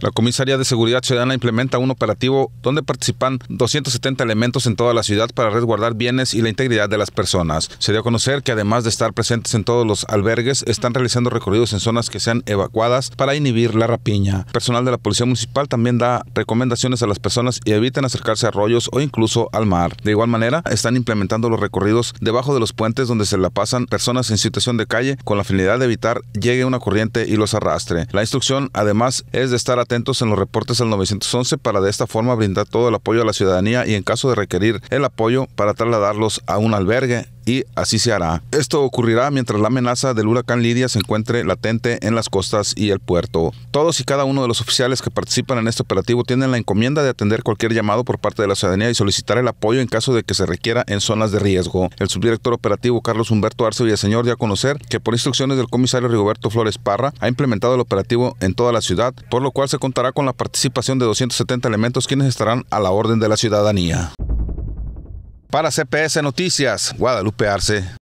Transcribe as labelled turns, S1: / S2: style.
S1: La Comisaría de Seguridad Ciudadana implementa un operativo donde participan 270 elementos en toda la ciudad para resguardar bienes y la integridad de las personas. Se dio a conocer que además de estar presentes en todos los albergues, están realizando recorridos en zonas que sean evacuadas para inhibir la rapiña. Personal de la Policía Municipal también da recomendaciones a las personas y eviten acercarse a arroyos o incluso al mar. De igual manera, están implementando los recorridos debajo de los puentes donde se la pasan personas en situación de calle con la finalidad de evitar llegue una corriente y los arrastre. La instrucción además es de estar atentos en los reportes al 911 para de esta forma brindar todo el apoyo a la ciudadanía y en caso de requerir el apoyo para trasladarlos a un albergue y así se hará. Esto ocurrirá mientras la amenaza del huracán Lidia se encuentre latente en las costas y el puerto. Todos y cada uno de los oficiales que participan en este operativo tienen la encomienda de atender cualquier llamado por parte de la ciudadanía y solicitar el apoyo en caso de que se requiera en zonas de riesgo. El subdirector operativo Carlos Humberto Arce Villaseñor dio a conocer que por instrucciones del comisario Rigoberto Flores Parra ha implementado el operativo en toda la ciudad, por lo cual se contará con la participación de 270 elementos quienes estarán a la orden de la ciudadanía. Para CPS Noticias, Guadalupe Arce.